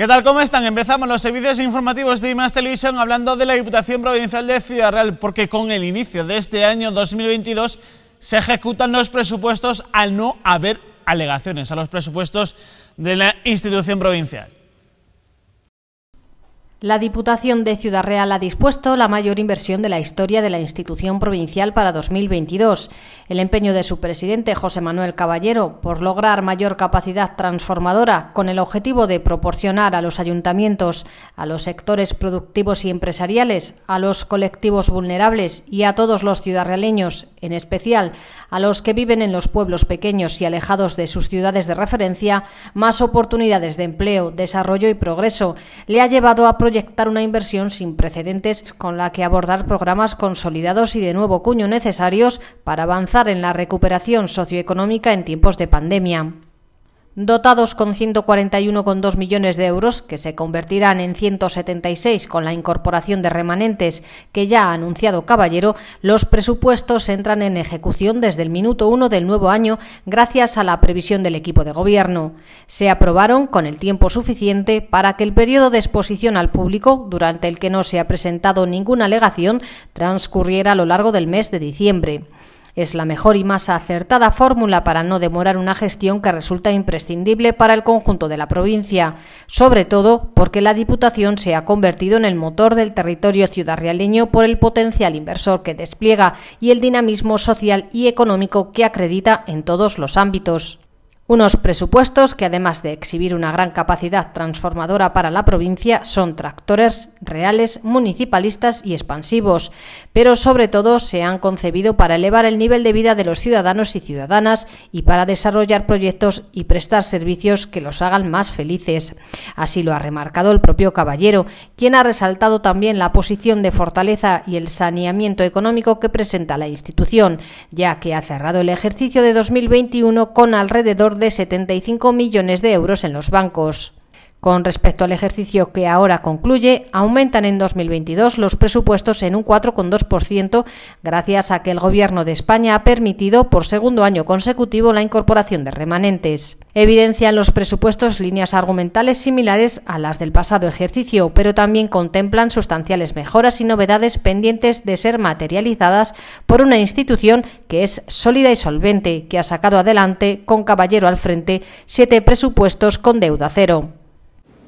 ¿Qué tal? ¿Cómo están? Empezamos los servicios informativos de IMAS Televisión hablando de la Diputación Provincial de Ciudad Real, porque con el inicio de este año 2022 se ejecutan los presupuestos al no haber alegaciones a los presupuestos de la institución provincial. La Diputación de Ciudad Real ha dispuesto la mayor inversión de la historia de la institución provincial para 2022. El empeño de su presidente, José Manuel Caballero, por lograr mayor capacidad transformadora con el objetivo de proporcionar a los ayuntamientos, a los sectores productivos y empresariales, a los colectivos vulnerables y a todos los ciudadrealeños, en especial a los que viven en los pueblos pequeños y alejados de sus ciudades de referencia, más oportunidades de empleo, desarrollo y progreso, le ha llevado a proyectar una inversión sin precedentes con la que abordar programas consolidados y de nuevo cuño necesarios para avanzar en la recuperación socioeconómica en tiempos de pandemia dotados con 141,2 millones de euros, que se convertirán en 176 con la incorporación de remanentes que ya ha anunciado Caballero, los presupuestos entran en ejecución desde el minuto 1 del nuevo año gracias a la previsión del equipo de gobierno. Se aprobaron con el tiempo suficiente para que el periodo de exposición al público, durante el que no se ha presentado ninguna alegación, transcurriera a lo largo del mes de diciembre. Es la mejor y más acertada fórmula para no demorar una gestión que resulta imprescindible para el conjunto de la provincia, sobre todo porque la Diputación se ha convertido en el motor del territorio ciudadrialeño por el potencial inversor que despliega y el dinamismo social y económico que acredita en todos los ámbitos. Unos presupuestos que, además de exhibir una gran capacidad transformadora para la provincia, son tractores reales, municipalistas y expansivos, pero sobre todo se han concebido para elevar el nivel de vida de los ciudadanos y ciudadanas y para desarrollar proyectos y prestar servicios que los hagan más felices. Así lo ha remarcado el propio Caballero, quien ha resaltado también la posición de fortaleza y el saneamiento económico que presenta la institución, ya que ha cerrado el ejercicio de 2021 con alrededor de de 75 millones de euros en los bancos. Con respecto al ejercicio que ahora concluye, aumentan en 2022 los presupuestos en un 4,2% gracias a que el Gobierno de España ha permitido por segundo año consecutivo la incorporación de remanentes. Evidencian los presupuestos líneas argumentales similares a las del pasado ejercicio, pero también contemplan sustanciales mejoras y novedades pendientes de ser materializadas por una institución que es sólida y solvente, que ha sacado adelante, con Caballero al frente, siete presupuestos con deuda cero.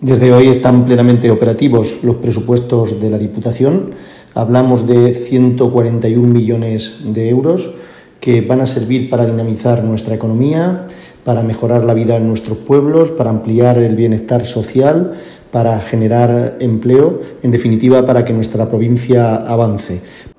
Desde hoy están plenamente operativos los presupuestos de la Diputación. Hablamos de 141 millones de euros que van a servir para dinamizar nuestra economía, para mejorar la vida en nuestros pueblos, para ampliar el bienestar social, para generar empleo, en definitiva, para que nuestra provincia avance.